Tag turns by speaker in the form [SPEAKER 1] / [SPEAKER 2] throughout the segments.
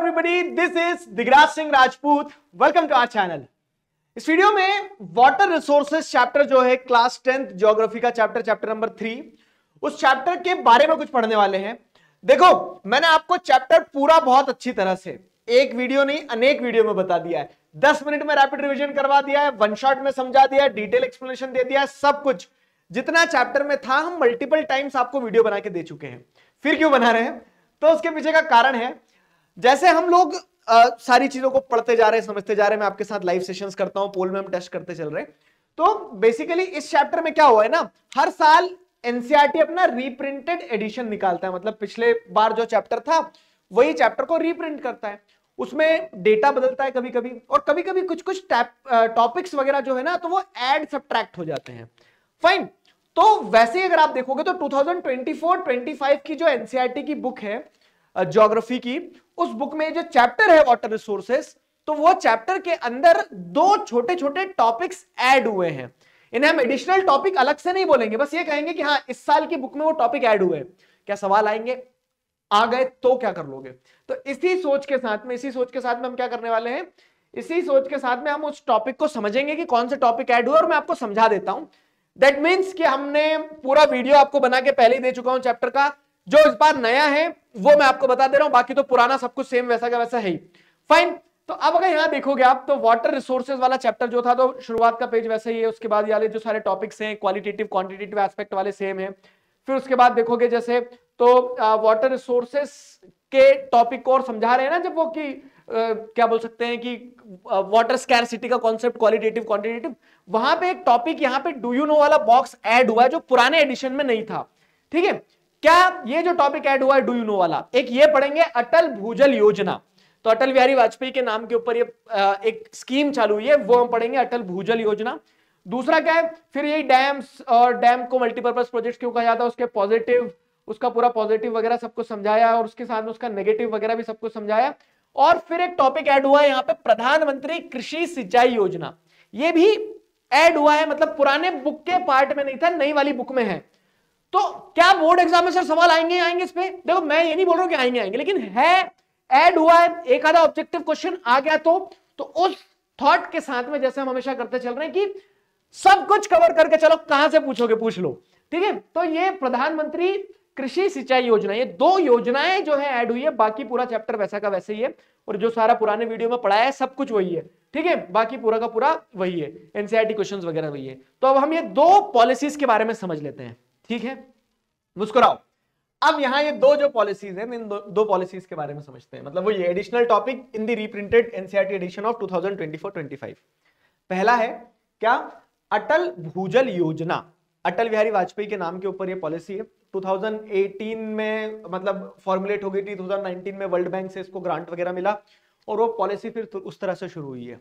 [SPEAKER 1] everybody, this is Digraj Singh Rajput welcome to our channel इस वीडियो में वाटर रिसोर्सेज चैप्टर जो है क्लास टेंथ ज्योग्राफी का चैप्टर चैप्टर नंबर थ्री उस चैप्टर के बारे में कुछ पढ़ने वाले हैं देखो मैंने आपको चैप्टर पूरा बहुत अच्छी तरह से एक वीडियो नहीं अनेक वीडियो में बता दिया है दस मिनट में रैपिड रिविजन करवा दिया है वन शॉट में समझा दिया है डिटेल एक्सप्लेनेशन दे दिया है सब कुछ जितना चैप्टर में था हम मल्टीपल टाइम्स आपको वीडियो बना के दे चुके हैं फिर क्यों बना रहे हैं तो उसके पीछे का कारण है जैसे हम लोग आ, सारी चीजों को पढ़ते जा रहे हैं समझते जा रहे हैं मैं आपके साथ लाइव सेशंस करता हूं पोल में हम टेस्ट करते चल रहे हैं तो बेसिकली इस चैप्टर में क्या हुआ है ना हर साल एनसीआरटी e अपना रीप्रिंटेड एडिशन निकालता है मतलब पिछले बार जो चैप्टर था वही चैप्टर को रीप्रिंट करता है उसमें डेटा बदलता है कभी कभी और कभी कभी कुछ कुछ टॉपिक्स वगैरह जो है ना तो वो एड सब्ट्रैक्ट हो जाते हैं फाइन तो वैसे ही अगर आप देखोगे तो 2024-25 की जो एनसीआरटी e की बुक है ज्योग्राफी की उस बुक में जो चैप्टर है वाटर रिसोर्सेस तो वो चैप्टर के अंदर दो छोटे छोटे टॉपिक्स ऐड हुए हैं इन्हें हम एडिशनल टॉपिक अलग से नहीं बोलेंगे बस ये कहेंगे कि हाँ इस साल की बुक में वो टॉपिक ऐड हुए क्या सवाल आएंगे आ गए तो क्या कर लोगे तो इसी सोच के साथ में इसी सोच के साथ में हम क्या करने वाले हैं इसी सोच के साथ में हम उस टॉपिक को समझेंगे कि कौन से टॉपिक ऐड हुआ और मैं आपको समझा देता हूं दैट मीन्स कि हमने पूरा वीडियो आपको बना के पहले ही दे चुका हूं चैप्टर का जो इस बार नया है वो मैं आपको बता दे रहा हूं बाकी तो पुराना सब कुछ सेम वैसा का वैसा है फाइन तो अब अगर यहाँ देखोगे आप तो वाटर रिसोर्सेज वाला चैप्टर जो था तो शुरुआत का पेज वैसा ही है उसके बाद जो सारे टॉपिक्स हैं क्वालिटेटिव क्वांटिटेटिव एस्पेक्ट वाले सेम है फिर उसके बाद देखोगे जैसे तो वाटर रिसोर्सेस के टॉपिक को और समझा रहे हैं ना जब वो कि क्या बोल सकते हैं कि वाटर सिटी का कॉन्सेप्ट क्वालिटेटिव क्वांटिटेटिव वहां पे एक टॉपिक यहाँ पे डू यू नो वाला बॉक्स एड हुआ है जो पुराने एडिशन में नहीं था ठीक है क्या ये जो टॉपिक ऐड हुआ है डू यू नो वाला एक ये पढ़ेंगे अटल भूजल योजना तो अटल बिहारी वाजपेयी के नाम के ऊपर ये एक स्कीम चालू हुई है वो हम पढ़ेंगे अटल भूजल योजना दूसरा क्या है फिर यही डैम्स और डैम को मल्टीपर्पज प्रोजेक्ट क्यों कहा जाता है उसके पॉजिटिव उसका पूरा पॉजिटिव वगैरह सबको समझाया और उसके साथ में उसका नेगेटिव वगैरह भी सबको समझाया और फिर एक टॉपिक ऐड हुआ है यहाँ पे प्रधानमंत्री कृषि सिंचाई योजना ये भी ऐड हुआ है मतलब पुराने बुक के पार्ट में नहीं था नई वाली बुक में है तो क्या बोर्ड एग्जाम में सर सवाल आएंगे आएंगे इस पर देखो मैं ये नहीं बोल रहा हूँ कि आएंगे आएंगे लेकिन है एड हुआ है एक आधा ऑब्जेक्टिव क्वेश्चन आ गया तो तो उस थॉट के साथ में जैसे हम हमेशा करते चल रहे हैं कि सब कुछ कवर करके चलो कहां से पूछोगे पूछ लो ठीक है तो ये प्रधानमंत्री कृषि सिंचाई योजना ये दो योजनाएं जो है ऐड हुई है बाकी पूरा चैप्टर वैसा का वैसे ही है और जो सारा पुराने वीडियो में पढ़ाया है सब कुछ वही है ठीक है बाकी पूरा का पूरा वही है एनसीआरटी क्वेश्चंस e वगैरह वही है तो अब हम ये दो पॉलिसीज के बारे में समझ लेते हैं ठीक है मुस्कुराओ अब यहां ये दो जो पॉलिसीज हैं इन दो, दो पॉलिसीज के बारे में समझते हैं मतलब वो ये additional topic in the reprinted NCERT edition of 2024-25 पहला है क्या अटल भूजल योजना अटल बिहारी वाजपेयी के नाम के ऊपर ये पॉलिसी है 2018 में मतलब फॉर्मुलेट हो गई थी 2019 में वर्ल्ड बैंक से इसको ग्रांट वगैरह मिला और वो पॉलिसी फिर तो उस तरह से शुरू हुई है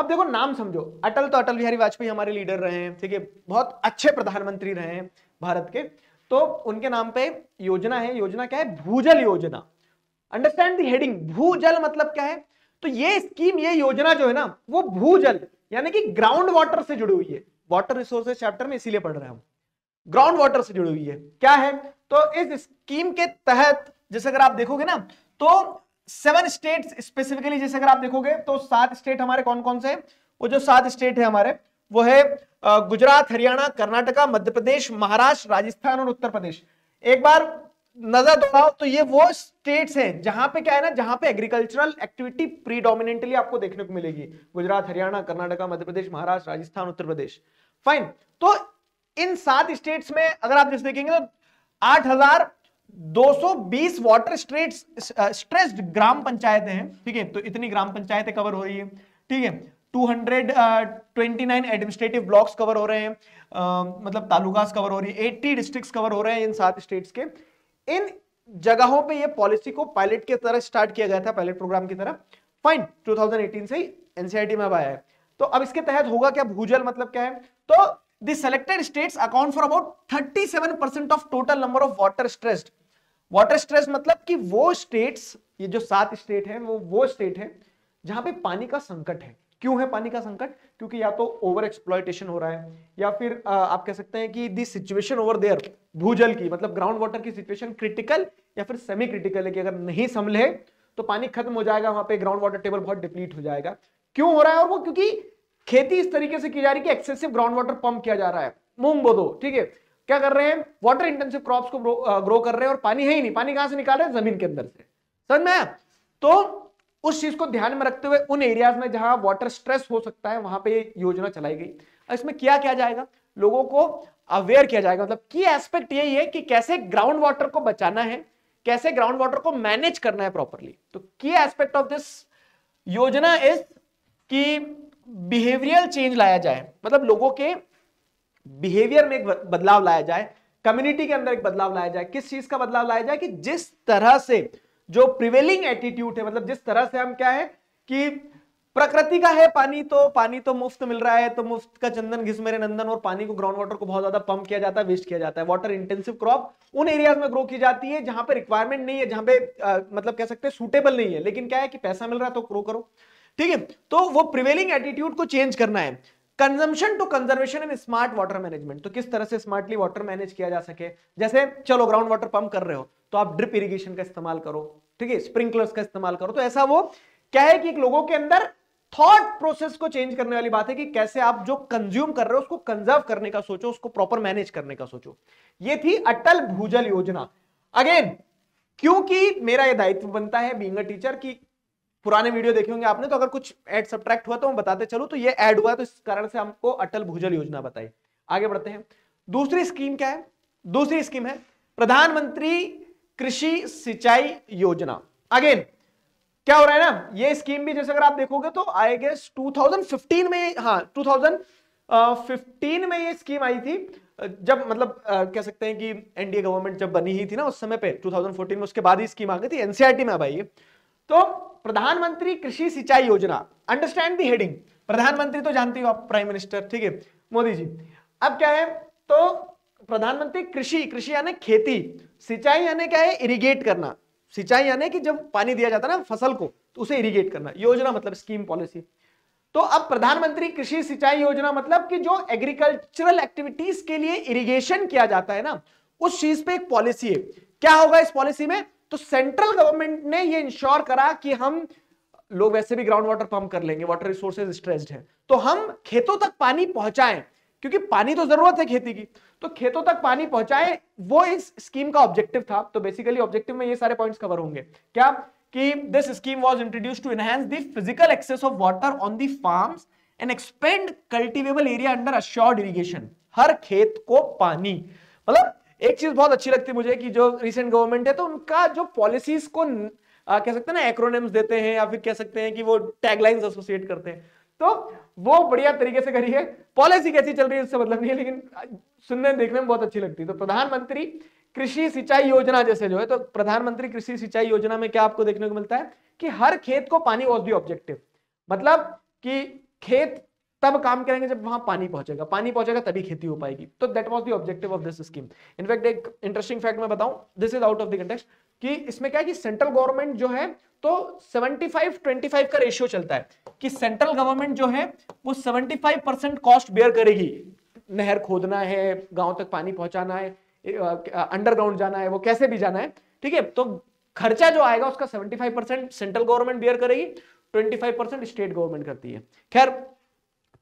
[SPEAKER 1] अब देखो नाम समझो अटल तो अटल बिहारी वाजपेयी हमारे लीडर रहे हैं ठीक है बहुत अच्छे प्रधानमंत्री रहे हैं भारत के तो उनके नाम पे योजना है योजना क्या है भूजल योजना अंडरस्टैंड दी हेडिंग भूजल मतलब क्या है तो ये स्कीम ये योजना जो है ना वो भूजल यानी कि ग्राउंड वाटर से जुड़ी हुई है वाटर रिसोर्सेज चैप्टर में इसीलिए पढ़ रहे हम ग्राउंड वाटर से जुड़ी हुई है क्या है तो इस स्कीम के तहत जैसे अगर आप देखोगे ना तो सेवन स्टेट स्पेसिफिकली जैसे अगर आप देखोगे तो सात स्टेट हमारे कौन कौन से हैं वो जो सात स्टेट है हमारे वो है गुजरात हरियाणा कर्नाटका मध्य प्रदेश महाराष्ट्र राजस्थान और उत्तर प्रदेश एक बार नजर दौड़ाओ तो ये वो स्टेट्स हैं जहां पे क्या है ना जहां पे एग्रीकल्चरल एक्टिविटी प्रीडोमिनेंटली आपको देखने को मिलेगी गुजरात हरियाणा कर्नाटका मध्य प्रदेश महाराष्ट्र राजस्थान उत्तर प्रदेश फाइन तो इन सात स्टेट्स में अगर आप जैसे देखेंगे तो आठ हजार दो सौ बीस वाटर स्ट्रेट स्ट्रेस्ड ग्राम पंचायतें हैं ठीक है तो इतनी ग्राम पंचायतें कवर हो रही है ठीक है 229 एडमिनिस्ट्रेटिव ब्लॉक्स कवर हो रहे हैं मतलब तालुकास कवर हो रही है 80 डिस्ट्रिक्ट्स कवर हो रहे हैं इन सात स्टेट्स के इन जगहों पे ये पॉलिसी को पायलट के तरह स्टार्ट किया गया था पायलट प्रोग्राम की तरह फाइन 2018 से एनसीआईटी e में अब आया है तो अब इसके तहत होगा क्या भूजल मतलब क्या है तो the selected state account for about thirty seven percent of total number of water stress मतलब कि वो स्टेट्स ये जो सात स्टेट हैं वो वो स्टेट हैं जहां पे पानी का संकट है क्यों है पानी का संकट क्योंकि या तो ओवर एक्सप्लॉयटेशन हो रहा है या फिर आ, आप कह सकते हैं कि दिस सिचुएशन ओवर देयर भूजल की मतलब ग्राउंड वाटर की सिचुएशन क्रिटिकल या फिर सेमी क्रिटिकल है कि अगर नहीं संभले तो पानी खत्म हो जाएगा वहां पे ग्राउंड वाटर टेबल बहुत डिप्लीट हो जाएगा क्यों हो रहा है और वो क्योंकि खेती इस तरीके से की जा रही है कि एक्सेसिव ग्राउंड वाटर पंप किया जा रहा है मूंग बोदो ठीक है क्या कर रहे हैं वाटर इंटेंसिव क्रॉप्स को ग्रो कर रहे हैं और पानी है ही नहीं पानी कहां से निकाल रहे हैं जमीन के अंदर से समझ में तो उस चीज को ध्यान में रखते हुए उन एरियाज में जहां वाटर स्ट्रेस हो सकता है वहां पे ये योजना चलाई गई इसमें किया क्या जाएगा लोगों को अवेयर किया जाएगा मतलब की एस्पेक्ट यही है कि कैसे ग्राउंड वाटर को बचाना है कैसे ग्राउंड वाटर को मैनेज करना है प्रॉपरली तो की एस्पेक्ट ऑफ दिस योजना इज कि बिहेवियरल चेंज लाया जाए मतलब लोगों के बिहेवियर में एक बदलाव लाया जाए कम्युनिटी के अंदर एक बदलाव लाया जाए किस चीज का बदलाव लाया जाए कि जिस तरह से जो प्रिवेलिंग एटीट्यूड है मतलब जिस तरह से हम क्या है कि प्रकृति का है पानी तो पानी तो मुफ्त मिल रहा है तो मुफ्त का चंदन घिस मेरे नंदन और पानी को ग्राउंड वाटर को बहुत ज्यादा पंप किया जाता है वेस्ट किया जाता है वाटर इंटेंसिव क्रॉप उन एरियाज में ग्रो की जाती है जहां पे रिक्वायरमेंट नहीं है जहां पे आ, मतलब कह सकते हैं सूटेबल नहीं है लेकिन क्या है कि पैसा मिल रहा है तो ग्रो करो ठीक है तो वो प्रिवेलिंग एटीट्यूड को चेंज करना है consumption to conservation and smart water management तो किस तरह से स्मार्टली वाटर मैनेज किया जा सके जैसे चलो ग्राउंड वाटर पंप कर रहे हो तो आप ड्रिप इरिगेशन का इस्तेमाल करो ठीक है स्प्रिंकलर्स का इस्तेमाल करो तो ऐसा वो क्या है कि एक लोगों के अंदर थॉट प्रोसेस को चेंज करने वाली बात है कि कैसे आप जो कंज्यूम कर रहे हो उसको कंजर्व करने का सोचो उसको प्रॉपर मैनेज करने का सोचो ये थी अटल भूजल योजना अगेन क्योंकि मेरा यह दायित्व बनता है बींग टीचर की पुराने वीडियो देखे होंगे आपने तो अगर कुछ एड सब्ट्रैक्ट हुआ तो मैं बताते चलू तो ये एड हुआ तो इस कारण से हमको अटल भूजल योजना बताई आगे बढ़ते हैं दूसरी स्कीम क्या है दूसरी स्कीम है प्रधानमंत्री कृषि सिंचाई योजना अगेन क्या हो रहा है ना ये स्कीम भी जैसे अगर आप देखोगे तो आई गेस 2015 में हाँ 2015 में ये स्कीम आई थी जब मतलब कह सकते हैं कि एनडीए गवर्नमेंट जब बनी ही थी ना उस समय पे 2014 में उसके बाद ही स्कीम आ गई थी एनसीआरटी e में अब आई तो प्रधानमंत्री कृषि सिंचाई योजना अंडरस्टैंड दी हेडिंग प्रधानमंत्री तो जानते हो आप प्राइम मिनिस्टर ठीक है मोदी जी अब क्या है तो प्रधानमंत्री कृषि कृषि यानी खेती सिंचाई यानी क्या है इरिगेट करना सिंचाई यानी कि जब पानी दिया जाता है ना फसल को तो उसे इरिगेट करना योजना मतलब स्कीम पॉलिसी तो अब प्रधानमंत्री कृषि सिंचाई योजना मतलब कि जो एग्रीकल्चरल एक्टिविटीज के लिए इरिगेशन किया जाता है ना उस चीज पे एक पॉलिसी है क्या होगा इस पॉलिसी में तो सेंट्रल गवर्नमेंट ने ये इंश्योर करा कि हम लोग वैसे भी ग्राउंड वाटर पंप कर लेंगे वाटर रिसोर्सेज स्ट्रेस्ड है तो हम खेतों तक पानी पहुंचाएं क्योंकि पानी तो जरूरत है खेती की तो खेतों तक पानी पहुंचाएं वो इस स्कीम का ऑब्जेक्टिव था तो बेसिकली ऑब्जेक्टिव में ये सारे पॉइंट्स कवर होंगे क्या कि this scheme was introduced to enhance the physical access of water on the farms and expand cultivable area under assured irrigation हर खेत को पानी मतलब एक चीज बहुत अच्छी लगती है मुझे कि जो रिसेंट गवर्नमेंट है तो उनका जो पॉलिसीज को आ, कह सकते हैं ना एक्रोनिम्स देते हैं या फिर कह सकते हैं कि वो टैगलाइंस एसोसिएट करते हैं तो वो बढ़िया तरीके से करी है पॉलिसी कैसी चल रही है उससे मतलब नहीं है लेकिन सुनने देखने में बहुत अच्छी लगती है तो प्रधानमंत्री कृषि सिंचाई योजना जैसे जो है तो प्रधानमंत्री कृषि सिंचाई योजना में क्या आपको देखने को मिलता है कि हर खेत को पानी वॉज दी ऑब्जेक्टिव मतलब कि खेत तब काम करेंगे जब वहां पानी पहुंचेगा पानी पहुंचेगा तभी खेती हो पाएगी तो that was the objective of this scheme in fact एक इंटरेस्टिंग फैक्ट मैं बताऊं this is out of the कि इसमें क्या है कि सेंट्रल गवर्नमेंट जो है तो 75 25 का रेशियो चलता है कि सेंट्रल गवर्नमेंट जो है वो 75 परसेंट कॉस्ट बेयर करेगी नहर खोदना है गांव तक पानी पहुंचाना है अंडरग्राउंड जाना है वो कैसे भी जाना है ठीक है तो खर्चा जो आएगा उसका 75 परसेंट सेंट्रल गवर्नमेंट बेयर करेगी 25 परसेंट स्टेट गवर्नमेंट करती है खैर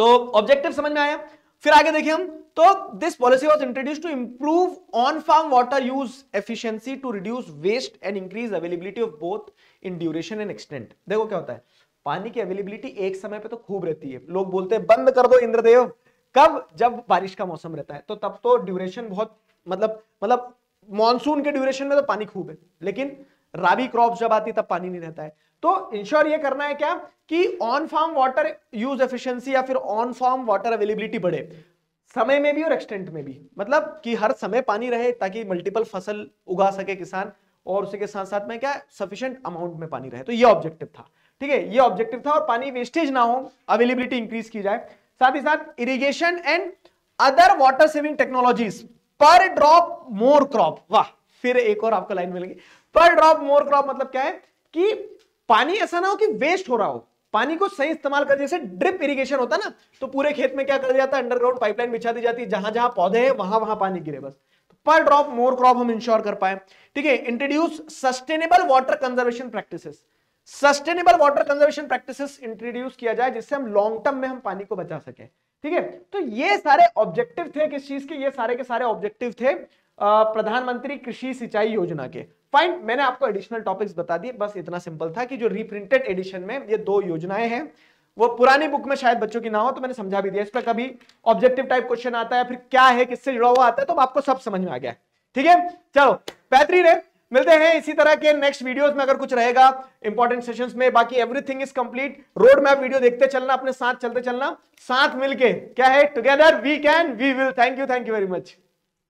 [SPEAKER 1] तो ऑब्जेक्टिव समझ में आया फिर आगे देखिए हम तो this policy was introduce to improve on farm water use efficiency to reduce waste and increase availability of both in duration and extent देखो क्या होता है पानी की अवेलेबिलिटी एक समय पे तो खूब रहती है लोग बोलते हैं बंद कर दो इंद्रदेव कब जब बारिश का मौसम रहता है तो तब तो ड्यूरेशन बहुत मतलब मतलब मानसून के ड्यूरेशन में तो पानी खूब है लेकिन राबी क्रॉप जब आती तब पानी नहीं रहता है तो इंश्योर ये करना है क्या कि on farm water use efficiency या फिर ऑन फार्म वाटर अवेलेबिलिटी बढ़े समय में भी और एक्सटेंट में भी मतलब कि हर समय पानी रहे ताकि मल्टीपल फसल उगा सके किसान और उसी के साथ साथ में क्या सफिशियंट अमाउंट में पानी रहे तो ये ऑब्जेक्टिव था ठीक है ये ऑब्जेक्टिव था और पानी वेस्टेज ना हो अवेलेबिलिटी इंक्रीज की जाए साथ ही साथ irrigation and other water saving technologies per drop more crop वाह फिर एक और आपको लाइन मिलेगी पर ड्रॉप मोर क्रॉप मतलब क्या है कि पानी ऐसा ना हो कि वेस्ट हो रहा हो पानी को सही इस्तेमाल कर जैसे ड्रिप इरिगेशन होता ना तो पूरे खेत में क्या कर जाता है अंडरग्राउंड पाइपलाइन बिछा दी जाती है जहां जहां पौधे हैं वहां वहां पानी गिरे बस पर ड्रॉप मोर क्रॉप हम इंश्योर कर पाए ठीक है introduce sustainable water conservation practices sustainable water conservation practices introduce किया जाए जिससे हम लॉन्ग टर्म में हम पानी को बचा सके ठीक है तो ये सारे ऑब्जेक्टिव थे किस चीज के ये सारे के सारे ऑब्जेक्टिव थे प्रधानमंत्री कृषि सिंचाई योजना के फाइन मैंने आपको एडिशनल टॉपिक्स बता दिए बस इतना सिंपल था कि जो रिप्रिंटेड एडिशन में ये दो योजनाएं हैं वो पुरानी बुक में शायद बच्चों की ना हो तो मैंने समझा भी दिया पर कभी ऑब्जेक्टिव टाइप क्वेश्चन आता है फिर क्या है किससे जुड़ा हुआ आता है तो आपको सब समझ में आ गया ठीक है चलो बेहतरीन है मिलते हैं इसी तरह के नेक्स्ट वीडियोस में अगर कुछ रहेगा इंपॉर्टेंट सेशंस में बाकी everything is complete road map video देखते चलना अपने साथ चलते चलना साथ मिलके क्या है together we can we will thank you thank you very much